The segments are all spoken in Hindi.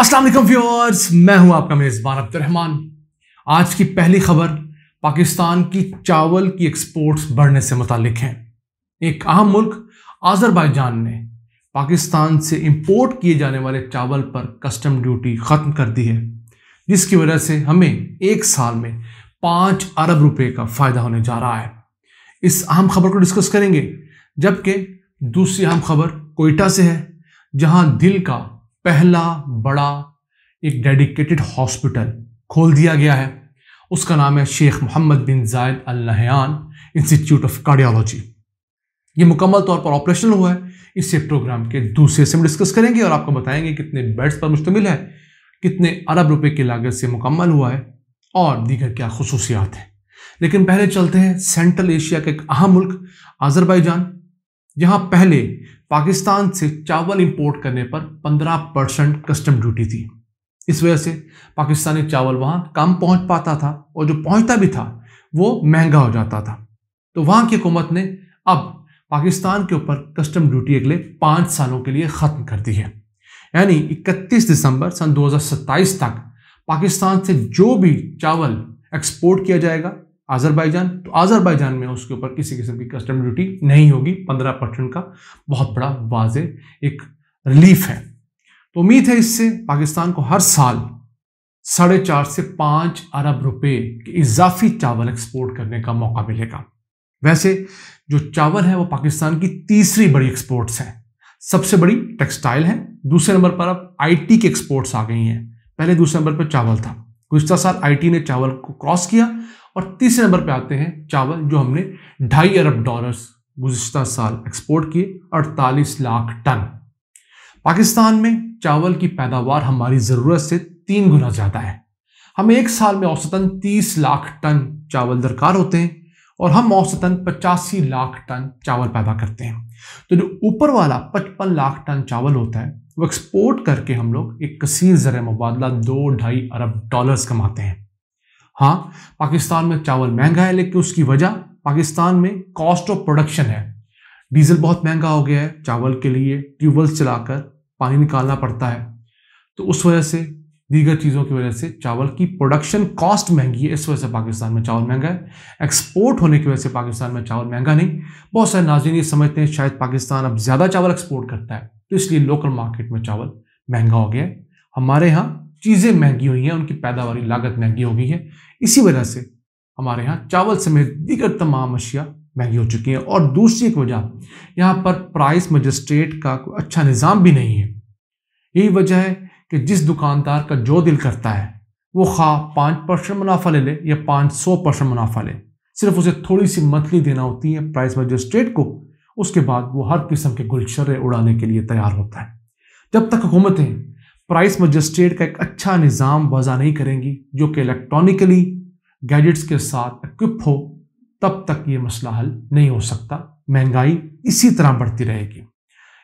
असलम व्यूअर्स मैं हूं आपका मेज़बान अब्दुलरहमान आज की पहली खबर पाकिस्तान की चावल की एक्सपोर्ट्स बढ़ने से मुतलिक है एक अहम मुल्क आज़रबाईजान ने पाकिस्तान से इंपोर्ट किए जाने वाले चावल पर कस्टम ड्यूटी ख़त्म कर दी है जिसकी वजह से हमें एक साल में पाँच अरब रुपये का फ़ायदा होने जा रहा है इस अहम खबर को डिस्कस करेंगे जबकि दूसरी अहम खबर कोयटा से है जहाँ दिल का पहला बड़ा एक डेडिकेटेड हॉस्पिटल खोल दिया गया है उसका नाम है Sheikh Mohammed bin Zayed Al Nahyan institute of cardiology ये मुकम्मल तौर पर ऑपरेशन हुआ है इसे प्रोग्राम के दूसरे से हम डिस्कस करेंगे और आपको बताएंगे कितने बेड्स पर मुश्तमिल है कितने अरब रुपए की लागत से मुकम्मल हुआ है और दीगर क्या खसूसियात हैं लेकिन पहले चलते हैं सेंट्रल एशिया का एक अहम मुल्क आज़रबाईजान यहाँ पहले पाकिस्तान से चावल इंपोर्ट करने पर 15 परसेंट कस्टम ड्यूटी थी इस वजह से पाकिस्तानी चावल वहाँ कम पहुँच पाता था और जो पहुँचता भी था वो महंगा हो जाता था तो वहाँ की हुकूमत ने अब पाकिस्तान के ऊपर कस्टम ड्यूटी अगले पाँच सालों के लिए ख़त्म कर दी है यानी 31 दिसंबर सन 2027 तक पाकिस्तान से जो भी चावल एक्सपोर्ट किया जाएगा आज़रबाईजान तो आज़रबाईजान में उसके ऊपर किसी किस्म की कस्टम ड्यूटी नहीं होगी पंद्रह परसेंट का बहुत बड़ा वाज एक रिलीफ है तो उम्मीद है इससे पाकिस्तान को हर साल साढ़े चार से पाँच अरब रुपए के इजाफी चावल एक्सपोर्ट करने का मौका मिलेगा वैसे जो चावल है वो पाकिस्तान की तीसरी बड़ी एक्सपोर्ट्स है सबसे बड़ी टेक्सटाइल है दूसरे नंबर पर अब आईटी की एक्सपोर्ट्स आ गई हैं पहले दूसरे नंबर पर चावल था पिछला साल आई ने चावल को क्रॉस किया और तीसरे नंबर पर आते हैं चावल जो हमने ढाई अरब डॉलर्स गुजशत साल एक्सपोर्ट किए 48 लाख टन पाकिस्तान में चावल की पैदावार हमारी ज़रूरत से तीन गुना ज़्यादा है हम एक साल में औसतन 30 लाख टन चावल दरकार होते हैं और हम औसतन पचासी लाख टन चावल पैदा करते हैं तो जो ऊपर वाला पचपन लाख टन चावल होता है वो एक्सपोर्ट करके हम लोग एक कसीर ज़र मुबादला दो ढाई अरब डॉलर्स कमाते हैं हाँ पाकिस्तान में चावल महंगा है लेकिन उसकी वजह पाकिस्तान में कॉस्ट ऑफ प्रोडक्शन है डीजल बहुत महंगा हो गया है चावल के लिए ट्यूबवेल्स चलाकर पानी निकालना पड़ता है तो उस वजह से दीगर चीज़ों की वजह से चावल की प्रोडक्शन कॉस्ट महंगी है इस वजह से पाकिस्तान में चावल महंगा है एक्सपोर्ट होने की वजह से पाकिस्तान में चावल महंगा नहीं बहुत सारे नाजरीन ये समझते हैं शायद पाकिस्तान अब ज़्यादा चावल एक्सपोर्ट करता है तो इसलिए लोकल मार्केट में चावल महंगा हो गया है हमारे यहाँ चीज़ें महंगी हुई हैं उनकी पैदावार लागत महंगी हो गई है इसी वजह से हमारे यहाँ चावल समेत दीगर तमाम अशिया महंगी हो चुकी हैं और दूसरी एक वजह यहाँ पर प्राइस मजिस्ट्रेट का कोई अच्छा निज़ाम भी नहीं है यही वजह है कि जिस दुकानदार का जो दिल करता है वो खा पाँच परसेंट मुनाफा ले ले या पाँच सौ परसेंट मुनाफा ले सिर्फ उसे थोड़ी सी मंथली देना होती है प्राइस मजिस्ट्रेट को उसके बाद वो हर किस्म के गुलशरे उड़ाने के लिए तैयार होता है जब तक हुकूमतें प्राइस मजिस्ट्रेट का एक अच्छा निज़ाम वज़ा नहीं करेंगी जो कि इलेक्ट्रॉनिकली गैजेट्स के साथ इक्विप हो तब तक ये मसला हल नहीं हो सकता महंगाई इसी तरह बढ़ती रहेगी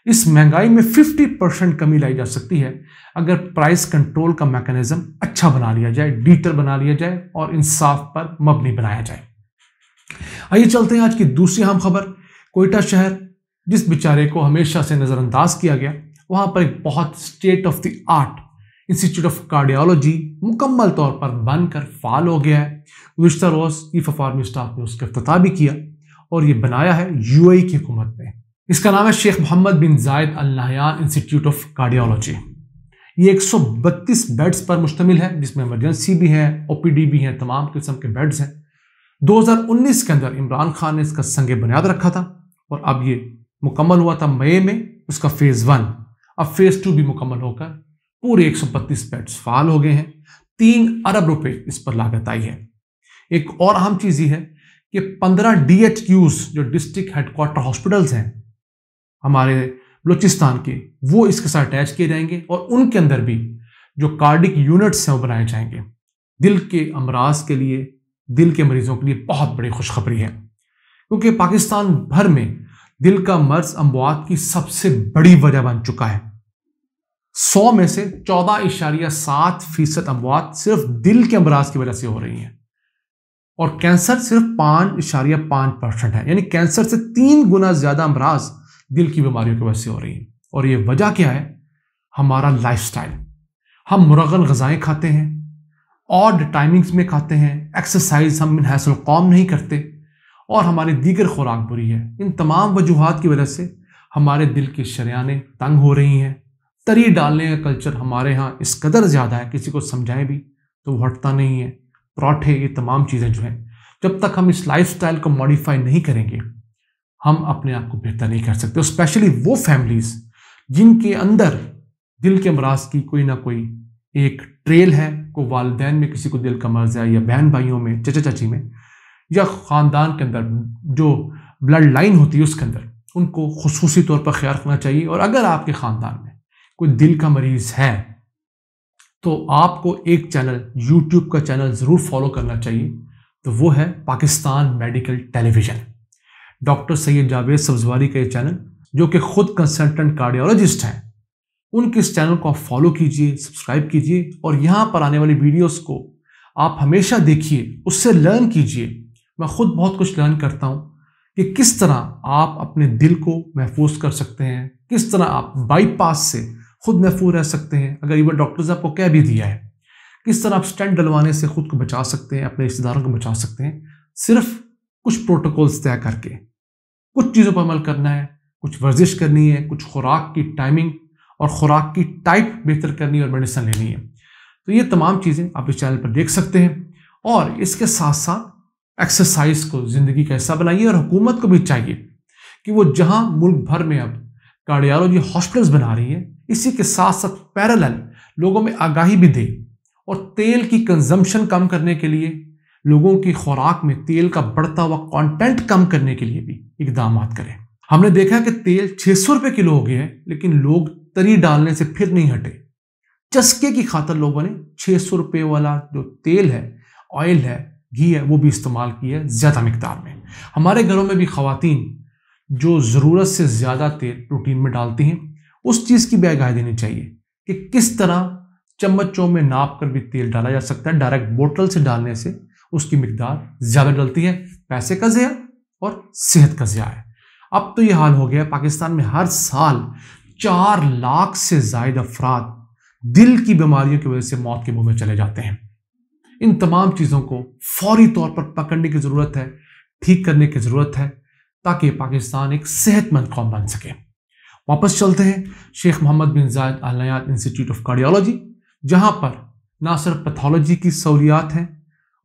इस महंगाई में 50 परसेंट कमी लाई जा सकती है अगर प्राइस कंट्रोल का मैकेनिज्म अच्छा बना लिया जाए डीटर बना लिया जाए और इंसाफ पर मबनी बनाया जाए आइए चलते हैं आज की दूसरी अहम खबर कोयटा शहर जिस बेचारे को हमेशा से नज़रअंदाज किया गया वहाँ पर एक बहुत state of the art institute of cardiology मुकम्मल तौर पर बनकर फाल हो गया है गुजशत रोज़ चीफ ऑफ आर्मी स्टाफ ने उसका अफ्ताह भी किया और ये बनाया है यूएई e की हुकूमत ने इसका नाम है Sheikh Mohammed bin Zayed Al Nahyan institute of cardiology ये 132 बेड्स पर मुश्तमिल है जिसमें इमरजेंसी भी है डी भी है तमाम किस्म के बेड्स हैं 2019 के अंदर इमरान खान ने इसका संग बुनियाद रखा था और अब ये मुकम्मल हुआ था मई में उसका फेज़ वन अब फेज़ टू भी मुकम्मल होकर पूरे बत्तीस बेड्स फाल हो गए हैं तीन अरब रुपये इस पर लागत आई है एक और अहम चीज़ ये है कि पंद्रह डी जो डिस्ट्रिक्ट हेडकोार्टर हॉस्पिटल्स हैं हमारे बलूचिस्तान के वो इसके साथ अटैच किए जाएंगे और उनके अंदर भी जो कार्डिक यूनिट्स हैं वो बनाए जाएंगे दिल के अमराज के लिए दिल के मरीजों के लिए बहुत बड़ी खुशखबरी है क्योंकि पाकिस्तान भर में दिल का मर्ज अमवात की सबसे बड़ी वजह बन चुका है सौ में से चौदह इशारिया सात फीसद अमवात सिर्फ दिल के अमराज की वजह से हो रही हैं और कैंसर सिर्फ पाँच इशारिया पाँच परसेंट है यानी कैंसर से तीन गुना ज्यादा अमराज दिल की बीमारियों की वजह से हो रही हैं और ये वजह क्या है हमारा लाइफस्टाइल हम मुरगल गज़ाएँ खाते हैं ऑड टाइमिंग्स में खाते हैं एक्सरसाइज हम हैसल कौम नहीं करते और हमारी दीगर खुराक बुरी है इन तमाम वजूहत की वजह से हमारे दिल की शरियाने तंग हो रही हैं तरी डालने का कल्चर हमारे यहाँ इस कदर ज़्यादा है किसी को समझाएं भी तो वो हटता नहीं है पराठे ये तमाम चीज़ें जो हैं जब तक हम इस लाइफ को मॉडिफाई नहीं करेंगे हम अपने आप को बेहतर नहीं कर सकते स्पेशली वो फैमिलीज़ जिनके अंदर दिल के मराज की कोई ना कोई एक ट्रेल है को वालदेन में किसी को दिल का मर्ज है या बहन भाइयों में चचा चाची में या ख़ानदान के अंदर जो ब्लड लाइन होती है उसके अंदर उनको खसूस तौर पर ख्याल रखना चाहिए और अगर आपके ख़ानदान में कोई दिल का मरीज़ है तो आपको एक चैनल यूट्यूब का चैनल ज़रूर फॉलो करना चाहिए तो वो है Pakistan medical television doctor Syed Javed Sabzwari का ये चैनल जो कि खुद कंसल्टेंट कार्डियोलॉजिस्ट हैं उनके इस चैनल को आप फॉलो कीजिए सब्सक्राइब कीजिए और यहाँ पर आने वाली वीडियोस को आप हमेशा देखिए उससे लर्न कीजिए मैं खुद बहुत कुछ लर्न करता हूँ कि किस तरह आप अपने दिल को महफूज कर सकते हैं किस तरह आप बाईपास से खुद महफूज रह सकते हैं अगर इवन डॉक्टर आपको कह भी दिया है किस तरह आप स्टैंड डलवाने से खुद को बचा सकते हैं अपने रिश्तेदारों को बचा सकते हैं सिर्फ कुछ प्रोटोकॉल्स तय करके कुछ चीज़ों पर अमल करना है कुछ वर्जिश करनी है कुछ खुराक की टाइमिंग और ख़ुराक की टाइप बेहतर करनी है और मेडिसन लेनी है तो ये तमाम चीज़ें आप इस चैनल पर देख सकते हैं और इसके साथ साथ एक्सरसाइज को ज़िंदगी का हिस्सा बनाइए और हुकूमत को भी चाहिए कि वो जहाँ मुल्क भर में अब कार्डियालॉजी हॉस्पिटल्स बना रही है इसी के साथ साथ पैरल लोगों में आगाही भी दे और तेल की कंजम्पशन कम करने के लिए लोगों की खुराक में तेल का बढ़ता हुआ कंटेंट कम करने के लिए भी इकदाम करें हमने देखा कि तेल 600 सौ रुपये किलो हो गया है लेकिन लोग तरी डालने से फिर नहीं हटे चस्के की खातर लोगों ने छह सौ रुपये वाला जो तेल है ऑयल है घी है वो भी इस्तेमाल किया है ज़्यादा मकदार में हमारे घरों में भी खातन जो ज़रूरत से ज़्यादा तेल प्रोटीन में डालती हैं उस चीज़ की भी आगाह देनी चाहिए कि किस तरह चम्मचों में नाप कर भी तेल डाला जा सकता है डायरेक्ट बोतल से डालने से उसकी मकदार ज़्यादा डलती है पैसे का ज़्या और सेहत का ज़्या है अब तो ये हाल हो गया पाकिस्तान में हर साल चार लाख से जायद अफराद दिल की बीमारियों की वजह से मौत के मुंह में चले जाते हैं इन तमाम चीज़ों को फौरी तौर पर पकड़ने की ज़रूरत है ठीक करने की ज़रूरत है ताकि पाकिस्तान एक सेहतमंद कौम बन सके वापस चलते हैं शेख मोहम्मद बिन जायद अलयात इंस्टीट्यूट ऑफ कार्डियोलॉजी जहाँ पर ना सिर्फ पैथोलॉजी की सहूलियात हैं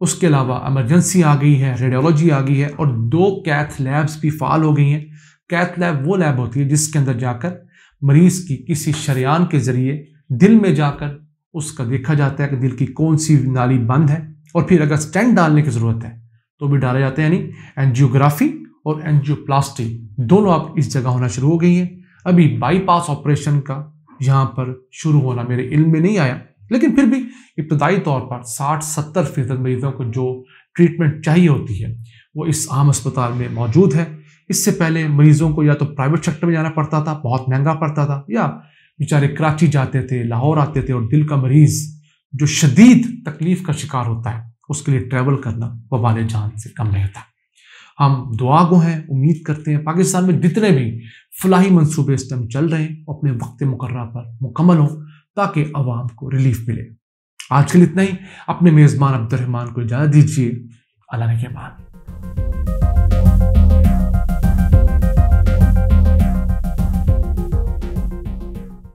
उसके अलावा एमरजेंसी आ गई है रेडियोलॉजी आ गई है और दो कैथ लैब्स भी फाल हो गई हैं कैथ लैब वो लैब होती है जिसके अंदर जाकर मरीज़ की किसी शरियान के ज़रिए दिल में जाकर उसका देखा जाता है कि दिल की कौन सी नाली बंद है और फिर अगर स्टैंड डालने की ज़रूरत है तो भी डाले जाते हैं यानी एनजियोग्राफी और एनजियोप्लास्टी दोनों अब इस जगह होना शुरू हो गई हैं अभी बाईपास ऑपरेशन का यहाँ पर शुरू होना मेरे इल्म में नहीं आया लेकिन फिर भी इब्तदाई तौर पर 60-70 फीसद मरीजों को जो ट्रीटमेंट चाहिए होती है वो इस आम अस्पताल में मौजूद है इससे पहले मरीजों को या तो प्राइवेट सेक्टर में जाना पड़ता था बहुत महंगा पड़ता था या बेचारे कराची जाते थे लाहौर आते थे और दिल का मरीज जो शदीद तकलीफ का शिकार होता है उसके लिए ट्रैवल करना वबाल जान से कम नहीं होता हम दुआ गो हैं उम्मीद करते हैं पाकिस्तान में जितने भी फलाही मनसूबे इस टाइम चल रहे हैं अपने वक्त मुकर पर मुकम्मल हों ताकि आवाम को रिलीफ मिले आज के लिए इतना ही अपने मेज़बान अब्दुलरहमान को इजाज़त दीजिए अल्लाह के बाद